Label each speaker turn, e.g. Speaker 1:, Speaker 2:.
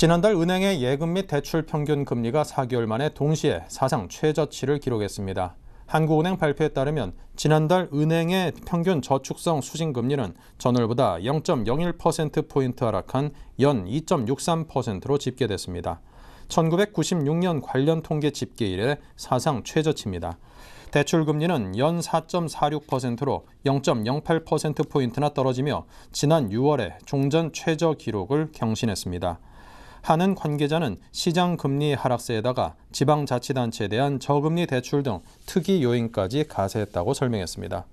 Speaker 1: 지난달 은행의 예금 및 대출 평균 금리가 4개월 만에 동시에 사상 최저치를 기록했습니다. 한국은행 발표에 따르면 지난달 은행의 평균 저축성 수신금리는 전월보다 0.01%포인트 하락한 연 2.63%로 집계됐습니다. 1996년 관련 통계 집계 이래 사상 최저치입니다. 대출 금리는 연 4.46%로 0.08%포인트나 떨어지며 지난 6월에 종전 최저 기록을 경신했습니다. 하는 관계자는 시장 금리 하락세에다가 지방자치단체에 대한 저금리 대출 등 특이 요인까지 가세했다고 설명했습니다.